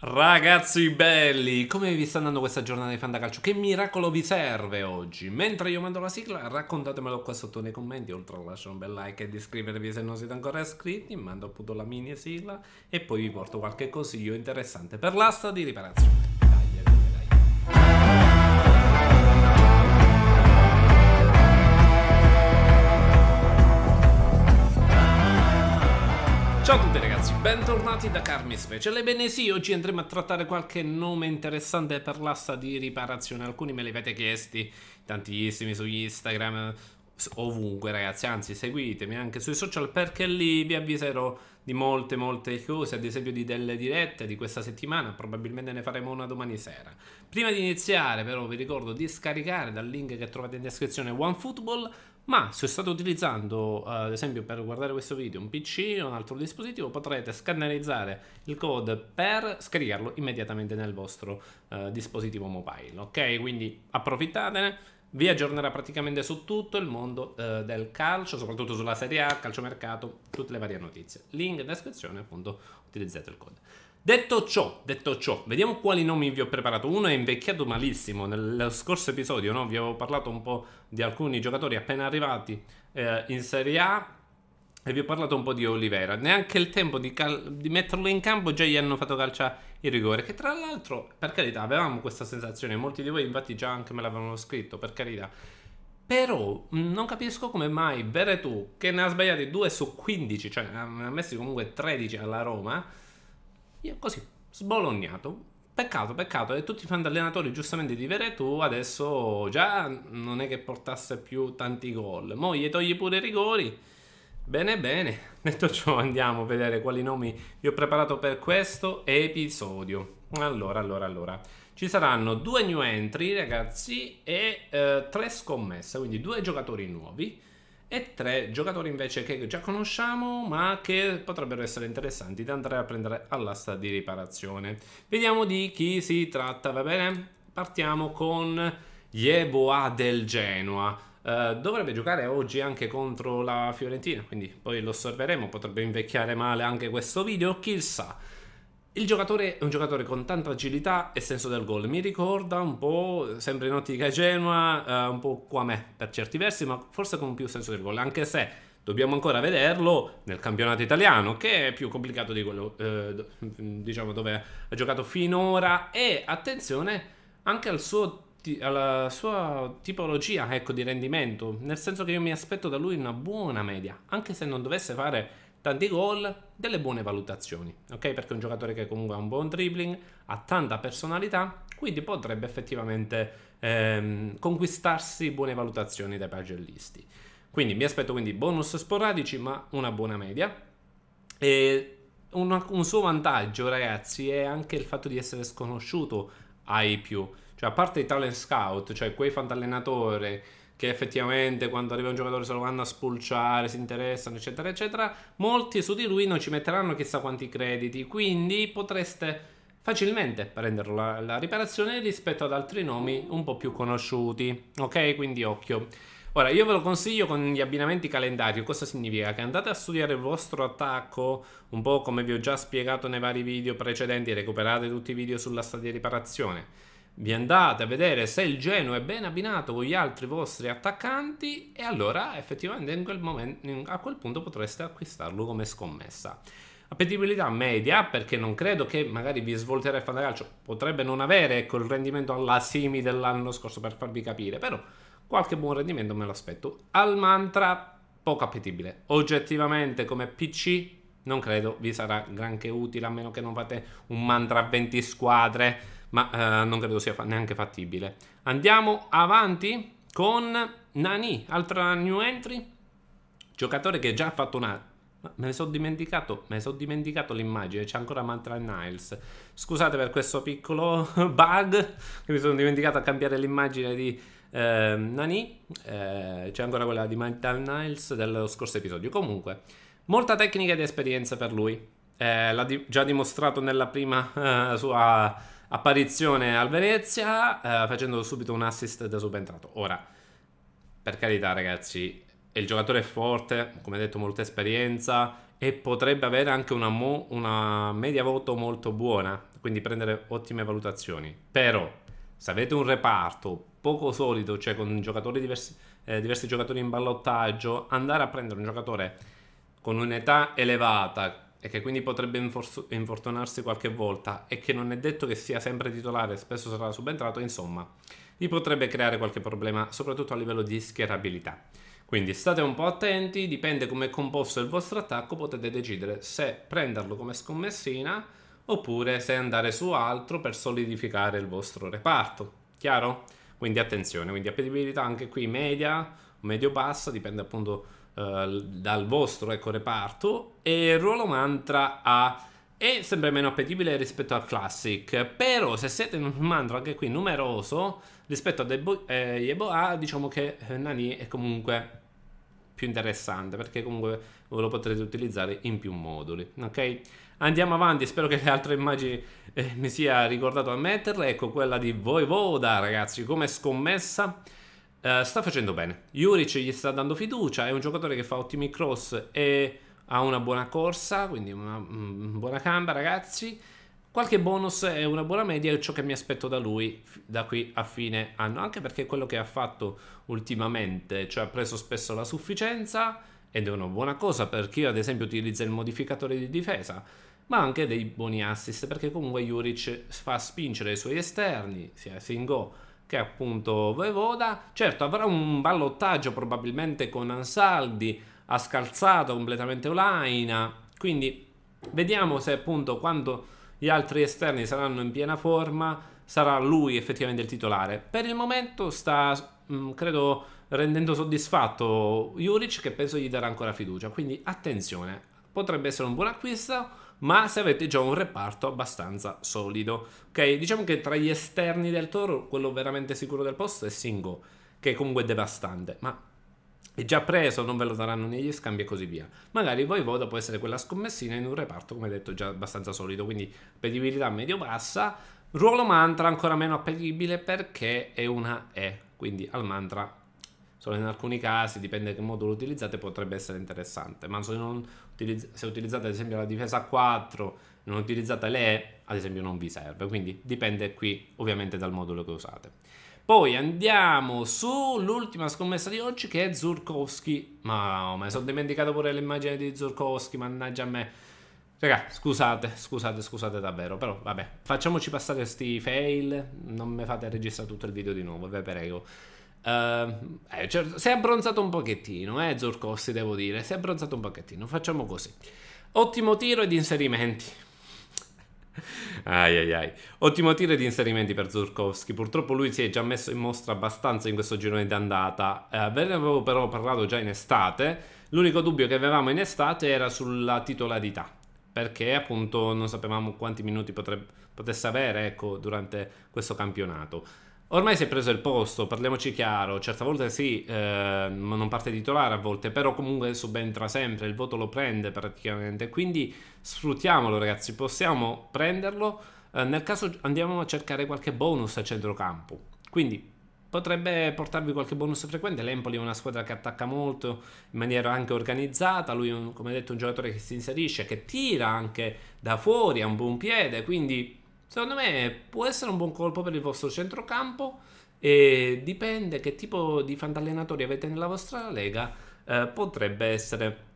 Ragazzi belli, come vi sta andando questa giornata di Fantacalcio? Che miracolo vi serve oggi? Mentre io mando la sigla, raccontatemelo qua sotto nei commenti, oltre a lasciare un bel like e iscrivervi se non siete ancora iscritti, mando appunto la mini sigla e poi vi porto qualche consiglio interessante per l'asta di riparazione. Ciao a tutti ragazzi, bentornati da Carmi Special. Ebbene sì, oggi andremo a trattare qualche nome interessante per l'asta di riparazione. Alcuni me li avete chiesti, tantissimi su Instagram, ovunque ragazzi. Anzi, seguitemi anche sui social perché lì vi avviserò di molte molte cose, ad esempio di delle dirette di questa settimana, probabilmente ne faremo una domani sera. Prima di iniziare però vi ricordo di scaricare dal link che trovate in descrizione OneFootball ma se state utilizzando eh, ad esempio per guardare questo video un PC o un altro dispositivo potrete scannerizzare il code per scaricarlo immediatamente nel vostro eh, dispositivo mobile ok quindi approfittatene vi aggiornerà praticamente su tutto il mondo eh, del calcio, soprattutto sulla Serie A, calciomercato, tutte le varie notizie. Link in descrizione, appunto, utilizzate il code. Detto ciò, detto ciò, vediamo quali nomi vi ho preparato. Uno è invecchiato malissimo. Nello scorso episodio no? vi avevo parlato un po' di alcuni giocatori appena arrivati eh, in Serie A e vi ho parlato un po' di Olivera. Neanche il tempo di, cal- di metterlo in campo già gli hanno fatto calcia il rigore. Che tra l'altro, per carità, avevamo questa sensazione. Molti di voi, infatti, già anche me l'avevano scritto, per carità. Però mm, non capisco come mai Veretù, che ne ha sbagliati 2 su 15, cioè ne ha messi comunque 13 alla Roma io così, sbolognato. Peccato, peccato, e tutti i fantallenatori giustamente di Veretù adesso già non è che portasse più tanti gol. Mo' gli togli pure i rigori. Bene, bene, detto ciò andiamo a vedere quali nomi vi ho preparato per questo episodio. Allora, allora, allora. Ci saranno due new entry, ragazzi, e eh, tre scommesse, quindi due giocatori nuovi e tre giocatori invece che già conosciamo ma che potrebbero essere interessanti da andare a prendere all'asta di riparazione. Vediamo di chi si tratta, va bene? Partiamo con Yeboa del Genoa. Uh, dovrebbe giocare oggi anche contro la Fiorentina, quindi poi lo osserveremo, potrebbe invecchiare male anche questo video, chissà. Il giocatore è un giocatore con tanta agilità e senso del gol. Mi ricorda un po', sempre in ottica Genoa, eh, un po' qua me per certi versi, ma forse con più senso del gol, anche se dobbiamo ancora vederlo nel campionato italiano, che è più complicato di quello, eh, diciamo, dove ha giocato finora. E attenzione anche al suo alla sua tipologia ecco, di rendimento, nel senso che io mi aspetto da lui una buona media, anche se non dovesse fare tanti gol, delle buone valutazioni, ok? Perché è un giocatore che comunque ha un buon dribbling, ha tanta personalità, quindi potrebbe effettivamente ehm, conquistarsi buone valutazioni dai pagellisti. Quindi mi aspetto quindi bonus sporadici, ma una buona media. E un, un suo vantaggio, ragazzi, è anche il fatto di essere sconosciuto ai più. Cioè, a parte i talent scout, cioè quei fantallenatori che effettivamente quando arriva un giocatore se lo vanno a spulciare, si interessano, eccetera, eccetera, molti su di lui non ci metteranno chissà quanti crediti, quindi potreste facilmente prenderlo la, la riparazione rispetto ad altri nomi un po' più conosciuti, ok? Quindi occhio. Ora, io ve lo consiglio con gli abbinamenti calendario. Cosa significa? Che andate a studiare il vostro attacco, un po' come vi ho già spiegato nei vari video precedenti, recuperate tutti i video sulla stadia di riparazione vi andate a vedere se il Genoa è ben abbinato con gli altri vostri attaccanti e allora effettivamente quel momento, a quel punto potreste acquistarlo come scommessa. Appetibilità media perché non credo che magari vi svolterà il fantacalcio, potrebbe non avere ecco, il rendimento alla Simi dell'anno scorso per farvi capire, però qualche buon rendimento me lo aspetto. Al mantra poco appetibile, oggettivamente come PC non credo vi sarà granché utile a meno che non fate un mantra a 20 squadre ma eh, non credo sia neanche fattibile. Andiamo avanti con Nani, altra new entry, giocatore che già ha fatto una... Me ne sono dimenticato, me ne sono dimenticato l'immagine, c'è ancora Mantra Niles. Scusate per questo piccolo bug, che mi sono dimenticato a cambiare l'immagine di eh, Nani. Eh, c'è ancora quella di Mantra Niles dello scorso episodio. Comunque, molta tecnica ed esperienza per lui. Eh, l'ha di- già dimostrato nella prima sua Apparizione al Venezia, eh, facendo subito un assist da subentrato. Ora, per carità ragazzi, il giocatore è forte, come detto molta esperienza e potrebbe avere anche una, mo, una media voto molto buona, quindi prendere ottime valutazioni. Però, se avete un reparto poco solido, cioè con giocatori diversi, eh, diversi giocatori in ballottaggio, andare a prendere un giocatore con un'età elevata, e che quindi potrebbe infortunarsi qualche volta e che non è detto che sia sempre titolare, spesso sarà subentrato, insomma, gli potrebbe creare qualche problema, soprattutto a livello di schierabilità. Quindi state un po' attenti, dipende come è composto il vostro attacco, potete decidere se prenderlo come scommessina oppure se andare su altro per solidificare il vostro reparto. Chiaro? Quindi attenzione, quindi appetibilità anche qui media, medio-bassa, dipende appunto eh, dal vostro ecco, reparto e il ruolo mantra ha è sempre meno appetibile rispetto al classic però se siete in un mantra anche qui numeroso rispetto a Debo- eh, Yeboah diciamo che eh, Nani è comunque più interessante perché comunque lo potrete utilizzare in più moduli ok andiamo avanti spero che le altre immagini eh, mi sia ricordato a metterle ecco quella di Voivoda ragazzi come scommessa eh, sta facendo bene. Juric gli sta dando fiducia, è un giocatore che fa ottimi cross e ha una buona corsa, quindi una mh, mm, buona gamba, ragazzi. Qualche bonus e una buona media è ciò che mi aspetto da lui da qui a fine anno, anche perché quello che ha fatto ultimamente, cioè ha preso spesso la sufficienza ed è una buona cosa per chi ad esempio utilizza il modificatore di difesa, ma anche dei buoni assist, perché comunque Juric fa spingere i suoi esterni, sia Singo che è appunto Voivoda. Certo, avrà un ballottaggio probabilmente con Ansaldi, ha scalzato completamente Olaina, quindi vediamo se appunto quando gli altri esterni saranno in piena forma sarà lui effettivamente il titolare. Per il momento sta, mm, credo, rendendo soddisfatto Juric che penso gli darà ancora fiducia, quindi attenzione, potrebbe essere un buon acquisto ma se avete già un reparto abbastanza solido. Ok, diciamo che tra gli esterni del toro quello veramente sicuro del posto è Singo, che comunque è devastante, ma è già preso, non ve lo daranno negli scambi e così via. Magari voi Voivoda può essere quella scommessina in un reparto, come detto, già abbastanza solido, quindi pedibilità medio-bassa, ruolo mantra ancora meno appetibile perché è una E, quindi al mantra Solo in alcuni casi, dipende che modulo utilizzate, potrebbe essere interessante. Ma se, utilizz- se utilizzate ad esempio la difesa 4, non utilizzate le E, ad esempio non vi serve. Quindi dipende qui ovviamente dal modulo che usate. Poi andiamo sull'ultima scommessa di oggi che è Zurkowski. Ma, oh, mi sono dimenticato pure l'immagine di Zurkowski, mannaggia a me. Raga, scusate, scusate, scusate davvero, però vabbè, facciamoci passare questi fail, non mi fate registrare tutto il video di nuovo, ve prego. Uh, eh, certo, si è abbronzato un pochettino, eh, Zorkossi, devo dire. Si è abbronzato un pochettino. Facciamo così. Ottimo tiro ed inserimenti. Ai ai ai. Ottimo tiro di inserimenti per Zurkowski. Purtroppo lui si è già messo in mostra abbastanza in questo girone d'andata. Eh, ve ne avevo però parlato già in estate. L'unico dubbio che avevamo in estate era sulla titolarità. Perché appunto non sapevamo quanti minuti potrebbe, potesse avere ecco, durante questo campionato. Ormai si è preso il posto, parliamoci chiaro, certe volte sì, eh, non parte titolare a volte, però comunque subentra sempre, il voto lo prende praticamente, quindi sfruttiamolo ragazzi, possiamo prenderlo, eh, nel caso andiamo a cercare qualche bonus a centrocampo, quindi potrebbe portarvi qualche bonus frequente, l'Empoli è una squadra che attacca molto in maniera anche organizzata, lui è, come detto è un giocatore che si inserisce, che tira anche da fuori, ha un buon piede, quindi Secondo me può essere un buon colpo per il vostro centrocampo e dipende che tipo di fantallenatori avete nella vostra lega, eh, potrebbe essere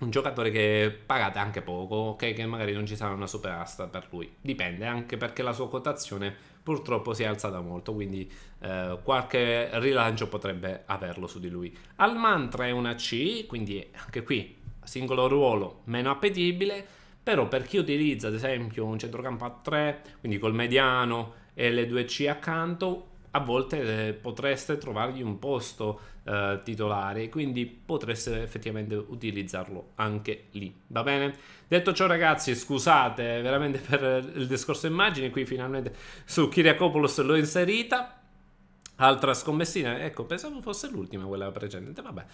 un giocatore che pagate anche poco, ok? Che magari non ci sarà una superasta per lui. Dipende anche perché la sua quotazione purtroppo si è alzata molto, quindi eh, qualche rilancio potrebbe averlo su di lui. Al mantra è una C, quindi anche qui singolo ruolo meno appetibile però per chi utilizza ad esempio un centrocampo a 3, quindi col mediano e le due c accanto, a volte eh, potreste trovargli un posto eh, titolare, quindi potreste effettivamente utilizzarlo anche lì. Va bene? Detto ciò, ragazzi, scusate veramente per il discorso immagine Qui finalmente su Kiriakopoulos l'ho inserita. Altra scommessina, ecco, pensavo fosse l'ultima quella precedente, vabbè.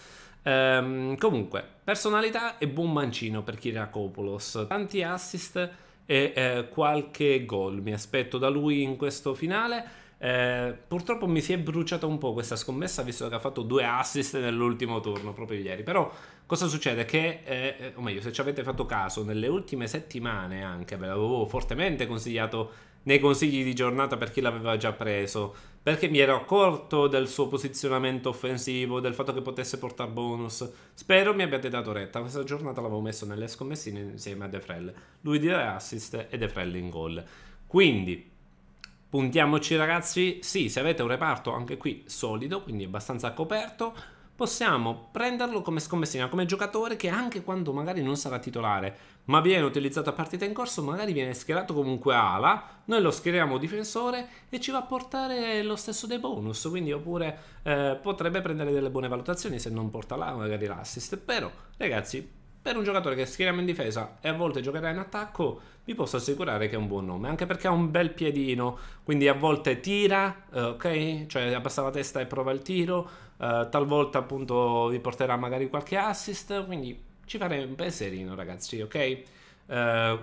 Ehm, comunque, personalità e buon mancino per Kirakopoulos. Tanti assist e eh, qualche gol mi aspetto da lui in questo finale. Eh, purtroppo mi si è bruciata un po' questa scommessa visto che ha fatto due assist nell'ultimo turno proprio ieri. Però cosa succede? Che, eh, eh o meglio, se ci avete fatto caso, nelle ultime settimane anche ve l'avevo fortemente consigliato nei consigli di giornata per chi l'aveva già preso perché mi ero accorto del suo posizionamento offensivo, del fatto che potesse portare bonus. Spero mi abbiate dato retta. Questa giornata l'avevo messo nelle scommessine insieme a De Frel. Lui di assist e De Frel in gol. Quindi puntiamoci ragazzi. Sì, se avete un reparto anche qui solido, quindi abbastanza coperto possiamo prenderlo come scommessina, come giocatore che anche quando magari non sarà titolare, ma viene utilizzato a partita in corso, magari viene schierato comunque ala, noi lo schieriamo difensore e ci va a portare lo stesso dei bonus, quindi oppure eh, potrebbe prendere delle buone valutazioni se non porta là magari l'assist, però ragazzi per un giocatore che schieriamo in difesa e a volte giocherà in attacco, vi posso assicurare che è un buon nome, anche perché ha un bel piedino, quindi a volte tira, eh, ok? Cioè abbassa la testa e prova il tiro, eh, talvolta appunto vi porterà magari qualche assist, quindi ci farei un pensierino ragazzi, ok? Eh,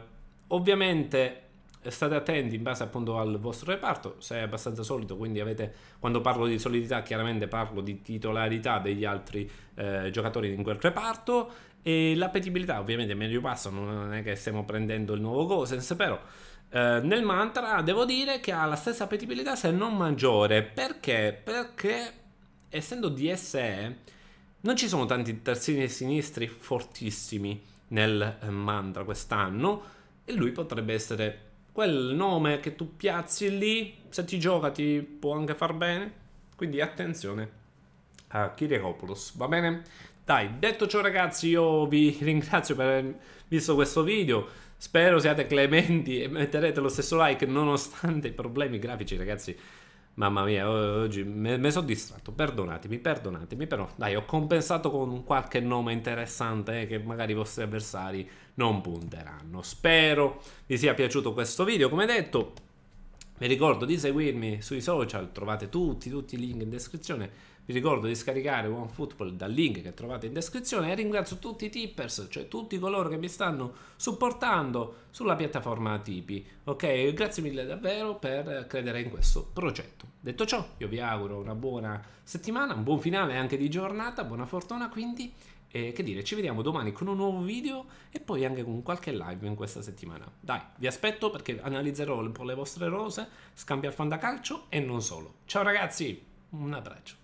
ovviamente state attenti in base appunto al vostro reparto, se è abbastanza solido, quindi avete, quando parlo di solidità chiaramente parlo di titolarità degli altri eh, giocatori in quel reparto e l'appetibilità ovviamente è medio passo non è che stiamo prendendo il nuovo Gosens, però eh, nel mantra devo dire che ha la stessa appetibilità se non maggiore. Perché? Perché essendo DSE non ci sono tanti terzini e sinistri fortissimi nel eh, mantra quest'anno e lui potrebbe essere quel nome che tu piazzi lì, se ti gioca ti può anche far bene. Quindi attenzione a Kyriakopoulos, va bene? Dai, detto ciò ragazzi, io vi ringrazio per aver visto questo video. Spero siate clementi e metterete lo stesso like nonostante i problemi grafici, ragazzi. Mamma mia, oggi mi sono distratto, perdonatemi, perdonatemi, però dai, ho compensato con qualche nome interessante eh, che magari i vostri avversari non punteranno. Spero vi sia piaciuto questo video, come detto vi ricordo di seguirmi sui social, trovate tutti, tutti i link in descrizione vi ricordo di scaricare OneFootball dal link che trovate in descrizione e ringrazio tutti i tippers, cioè tutti coloro che mi stanno supportando sulla piattaforma Tipi. Ok, grazie mille davvero per credere in questo progetto. Detto ciò, io vi auguro una buona settimana, un buon finale anche di giornata, buona fortuna quindi e che dire, ci vediamo domani con un nuovo video e poi anche con qualche live in questa settimana. Dai, vi aspetto perché analizzerò un po' le vostre rose, scambio al fan da calcio e non solo. Ciao ragazzi, un abbraccio.